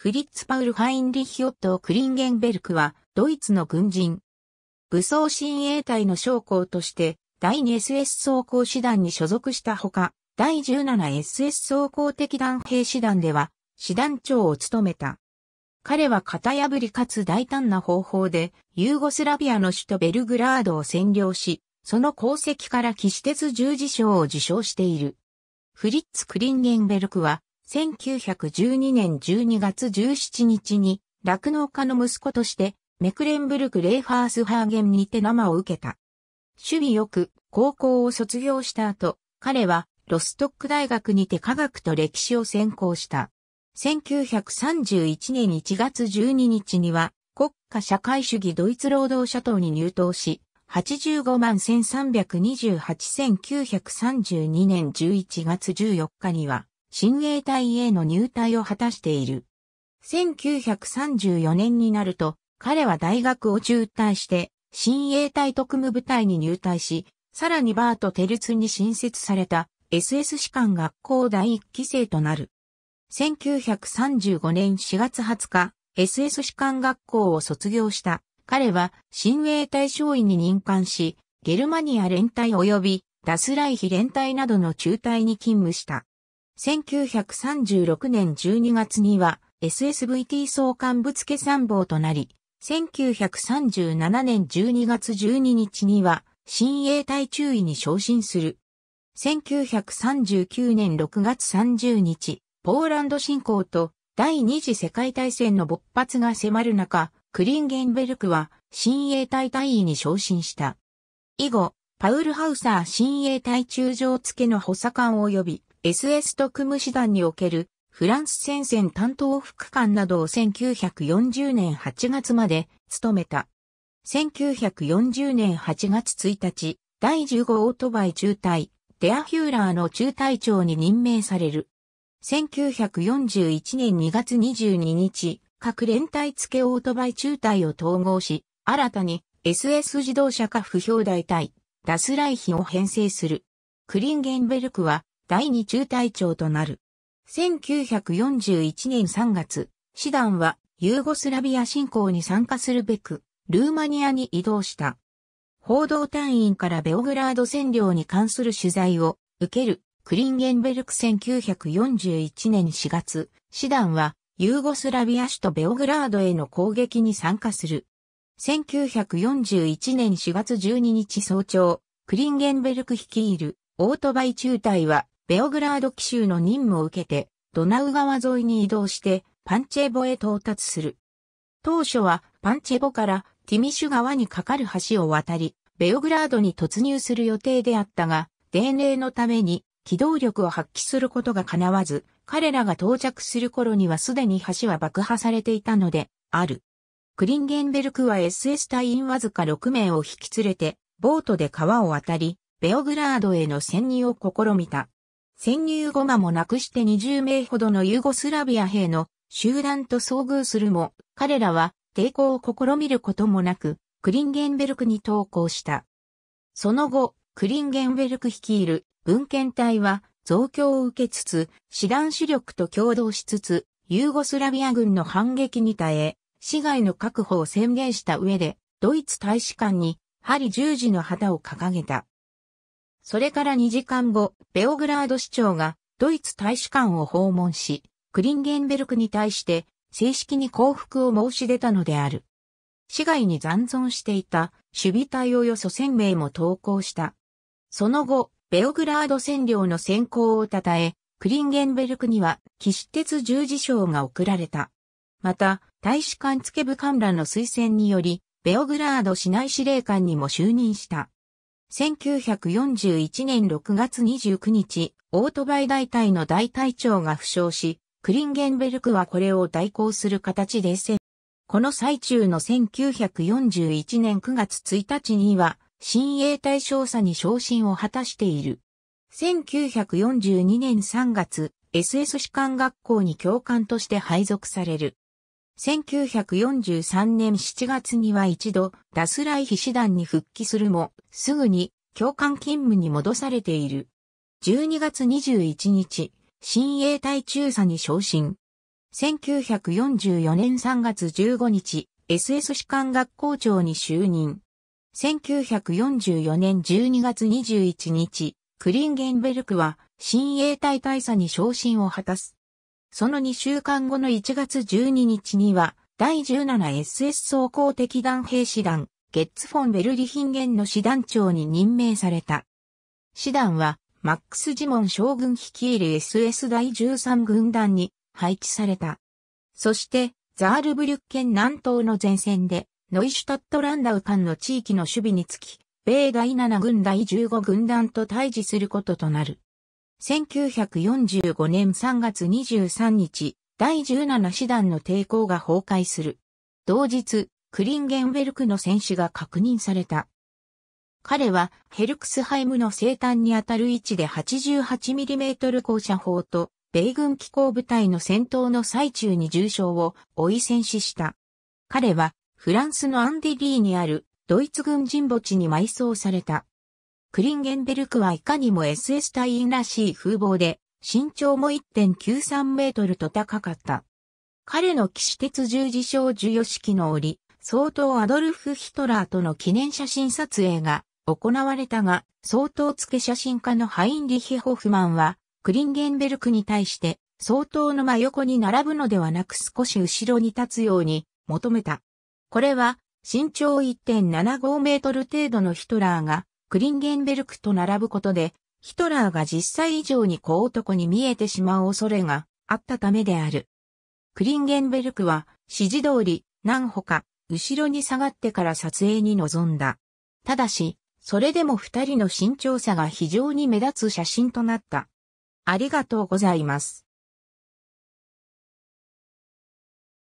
フリッツ・パウル・ハインリヒ・オットクリンゲンベルクは、ドイツの軍人。武装親衛隊の将校として、第 2SS 装甲師団に所属したほか、第 17SS 装甲敵団兵師団では、師団長を務めた。彼は型破りかつ大胆な方法で、ユーゴスラビアの首都ベルグラードを占領し、その功績から騎士鉄十字章を受章している。フリッツ・クリンゲンベルクは、1912年12月17日に、酪農家の息子として、メクレンブルク・レイファースハーゲンにて生を受けた。守備よく、高校を卒業した後、彼は、ロストック大学にて科学と歴史を専攻した。1931年1月12日には、国家社会主義ドイツ労働者党に入党し、85万1328,932年11月14日には、親衛隊への入隊を果たしている。1934年になると、彼は大学を中退して、親衛隊特務部隊に入隊し、さらにバート・テルツに新設された SS 士官学校第1期生となる。1935年4月20日、SS 士官学校を卒業した彼は親衛隊少尉に任官し、ゲルマニア連隊及びダスライヒ連隊などの中隊に勤務した。1936年12月には SSVT 総ぶつけ参謀となり、1937年12月12日には新衛隊中尉に昇進する。1939年6月30日、ポーランド侵攻と第二次世界大戦の勃発が迫る中、クリンゲンベルクは新衛隊隊員に昇進した。以後、パウルハウサー新衛隊中将付の補佐官を呼び、SS 特務師団におけるフランス戦線担当副官などを1940年8月まで務めた。1940年8月1日、第15オートバイ中隊、デアヒューラーの中隊長に任命される。1941年2月22日、各連隊付けオートバイ中隊を統合し、新たに SS 自動車化不評大隊、ダスライヒを編成する。クリンゲンベルクは第二中隊長となる。1941年3月、師団はユーゴスラビア侵攻に参加するべく、ルーマニアに移動した。報道隊員からベオグラード占領に関する取材を受けるクリンゲンベルク1941年4月、師団はユーゴスラビア首都ベオグラードへの攻撃に参加する。1941年4月12日早朝、クリンゲンベルク率いるオートバイ中隊はベオグラード奇襲の任務を受けて、ドナウ川沿いに移動して、パンチェボへ到達する。当初は、パンチェボからティミシュ川に架かる橋を渡り、ベオグラードに突入する予定であったが、伝令のために機動力を発揮することが叶わず、彼らが到着する頃にはすでに橋は爆破されていたので、ある。クリンゲンベルクは SS 隊員わずか6名を引き連れて、ボートで川を渡り、ベオグラードへの潜入を試みた。潜入後間もなくして20名ほどのユーゴスラビア兵の集団と遭遇するも、彼らは抵抗を試みることもなく、クリンゲンベルクに投降した。その後、クリンゲンベルク率いる文献隊は増強を受けつつ、師団主力と共同しつつ、ユーゴスラビア軍の反撃に耐え、市外の確保を宣言した上で、ドイツ大使館に、針十字の旗を掲げた。それから2時間後、ベオグラード市長がドイツ大使館を訪問し、クリンゲンベルクに対して正式に降伏を申し出たのである。市外に残存していた守備隊およそ1000名も投降した。その後、ベオグラード占領の先行を称え、クリンゲンベルクには騎士鉄十字章が贈られた。また、大使館付部官らの推薦により、ベオグラード市内司令官にも就任した。1941年6月29日、オートバイ大隊の大隊長が負傷し、クリンゲンベルクはこれを代行する形で戦。この最中の1941年9月1日には、新衛隊少佐に昇進を果たしている。1942年3月、SS 士官学校に教官として配属される。1943年7月には一度、ダスライヒ師団に復帰するも、すぐに教官勤務に戻されている。12月21日、新衛隊中佐に昇進。1944年3月15日、SS 士官学校長に就任。1944年12月21日、クリンゲンベルクは新衛隊大佐に昇進を果たす。その2週間後の1月12日には、第 17SS 総合敵団兵士団、ゲッツ・フォン・ベルリヒンゲンの師団長に任命された。師団は、マックス・ジモン将軍率いる SS 第13軍団に配置された。そして、ザールブリュッケン南東の前線で、ノイシュタットランダウ間の地域の守備につき、米第7軍第15軍団と対峙することとなる。1945年3月23日、第17師団の抵抗が崩壊する。同日、クリンゲンベルクの戦死が確認された。彼はヘルクスハイムの生誕にあたる位置で 88mm 降射砲と米軍機構部隊の戦闘の最中に重傷を追い戦死した。彼はフランスのアンディリーにあるドイツ軍人墓地に埋葬された。クリンゲンベルクはいかにも SS 隊員らしい風貌で身長も1.93メートルと高かった。彼の騎士鉄十字章授与式の折、総統アドルフ・ヒトラーとの記念写真撮影が行われたが、総統付写真家のハインリヒ・ホフマンは、クリンゲンベルクに対して、総統の真横に並ぶのではなく少し後ろに立つように求めた。これは、身長1.75メートル程度のヒトラーが、クリンゲンベルクと並ぶことで、ヒトラーが実際以上に小男に見えてしまう恐れがあったためである。クリンゲンベルクは、指示通り、何ほか、後ろに下がってから撮影に臨んだ。ただし、それでも二人の身長差が非常に目立つ写真となった。ありがとうございます。